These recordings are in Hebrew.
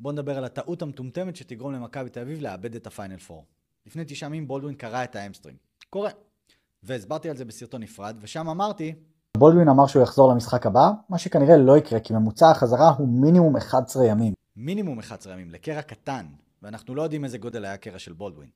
בואו נדבר על הטעות המטומטמת שתגרום למכבי תל אביב לאבד את הפיינל 4. לפני תשעה ימים בולדווין קרע את האמסטרינג. קורה. והסברתי על זה בסרטון נפרד, ושם אמרתי... בולדווין אמר שהוא יחזור למשחק הבא, מה שכנראה לא יקרה, כי ממוצע החזרה הוא מינימום 11 ימים. מינימום 11 ימים, לקרע קטן, ואנחנו לא יודעים איזה גודל היה הקרע של בולדווין.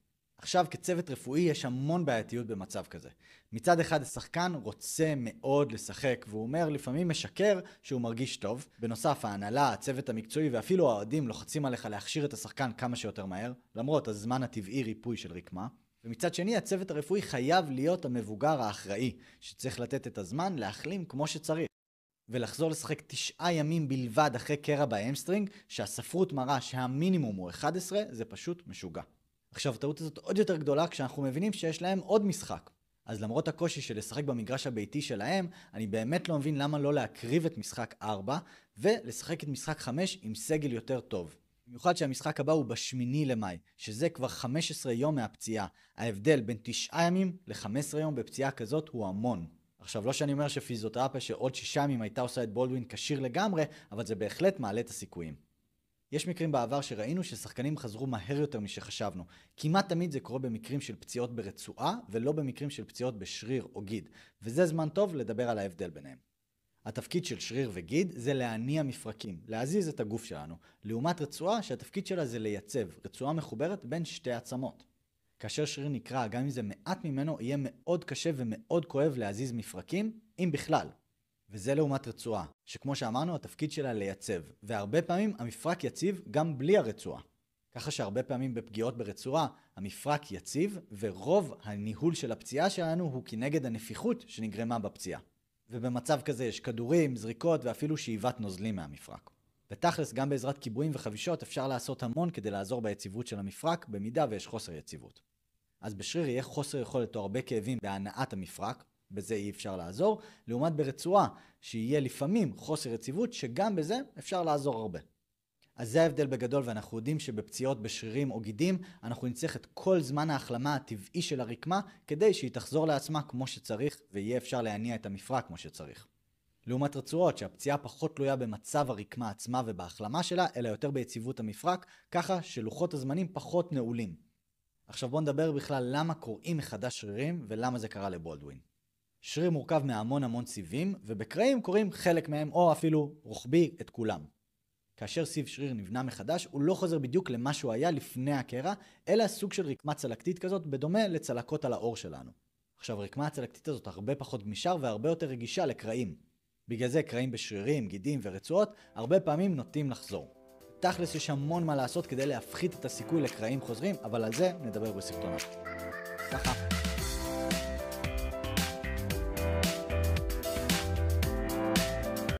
עכשיו כצוות רפואי יש המון בעייתיות במצב כזה. מצד אחד השחקן רוצה מאוד לשחק, והוא אומר לפעמים משקר שהוא מרגיש טוב. בנוסף ההנהלה, הצוות המקצועי ואפילו האוהדים לוחצים עליך להכשיר את השחקן כמה שיותר מהר, למרות הזמן הטבעי ריפוי של רקמה. ומצד שני הצוות הרפואי חייב להיות המבוגר האחראי, שצריך לתת את הזמן להחלים כמו שצריך. ולחזור לשחק תשעה ימים בלבד אחרי קרע באמסטרינג, שהספרות מראה שהמינימום הוא 11, זה פשוט משוגע. עכשיו, הטעות הזאת עוד יותר גדולה כשאנחנו מבינים שיש להם עוד משחק. אז למרות הקושי של לשחק במגרש הביתי שלהם, אני באמת לא מבין למה לא להקריב את משחק 4 ולשחק את משחק 5 עם סגל יותר טוב. במיוחד שהמשחק הבא הוא בשמיני למאי, שזה כבר 15 יום מהפציעה. ההבדל בין 9 ימים ל-15 יום בפציעה כזאת הוא המון. עכשיו, לא שאני אומר שפיזיותרפיה שעוד 6 ימים הייתה עושה את בולדווין כשיר לגמרי, אבל זה בהחלט מעלה את הסיכויים. יש מקרים בעבר שראינו ששחקנים חזרו מהר יותר משחשבנו. כמעט תמיד זה קורה במקרים של פציעות ברצועה, ולא במקרים של פציעות בשריר או גיד, וזה זמן טוב לדבר על ההבדל ביניהם. התפקיד של שריר וגיד זה להניע מפרקים, להזיז את הגוף שלנו, לעומת רצועה שהתפקיד שלה זה לייצב, רצועה מחוברת בין שתי עצמות. כאשר שריר נקרע, גם אם זה מעט ממנו, יהיה מאוד קשה ומאוד כואב להזיז מפרקים, אם בכלל, וזה לעומת רצועה, שכמו שאמרנו, התפקיד שלה לייצב, והרבה פעמים המפרק יציב גם בלי הרצועה. ככה שהרבה פעמים בפגיעות ברצועה, המפרק יציב, ורוב הניהול של הפציעה שלנו הוא כנגד הנפיחות שנגרמה בפציעה. ובמצב כזה יש כדורים, זריקות ואפילו שאיבת נוזלים מהמפרק. ותכלס, גם בעזרת כיבויים וחבישות אפשר לעשות המון כדי לעזור ביציבות של המפרק, במידה ויש חוסר יציבות. אז בשריר יהיה חוסר יכולת או הרבה כאבים בהנעת המפרק, בזה אי אפשר לעזור, לעומת ברצועה, שיהיה לפעמים חוסר יציבות, שגם בזה אפשר לעזור הרבה. אז זה ההבדל בגדול, ואנחנו יודעים שבפציעות בשרירים או גידים, אנחנו נצטרך את כל זמן ההחלמה הטבעי של הרקמה, כדי שהיא תחזור לעצמה כמו שצריך, ויהיה אפשר להניע את המפרע כמו שצריך. לעומת רצועות, שהפציעה פחות תלויה במצב הרקמה עצמה ובהחלמה שלה, אלא יותר ביציבות המפרק, ככה שלוחות הזמנים פחות נעולים. עכשיו בואו נדבר בכלל למה קוראים מחדש שרירים, ולמה זה קרה לבולדווין. שריר מורכב מהמון המון סיבים, ובקרעים קוראים חלק מהם, או אפילו רוחבי, את כולם. כאשר סיב שריר נבנה מחדש, הוא לא חוזר בדיוק למה שהוא היה לפני הקרע, אלא סוג של רקמה צלקתית כזאת, בדומה לצלקות על העור שלנו. עכשיו, הרקמה הצלקתית הזאת הרבה פחות גמישה והרבה יותר רגישה לקרעים. בגלל זה קרעים בשרירים, גידים ורצועות, הרבה פעמים נוטים לחזור. תכלס יש המון מה לעשות כדי להפחית את הסיכוי לקרעים חוזרים, אבל על זה נדבר בסרטונות. ככה.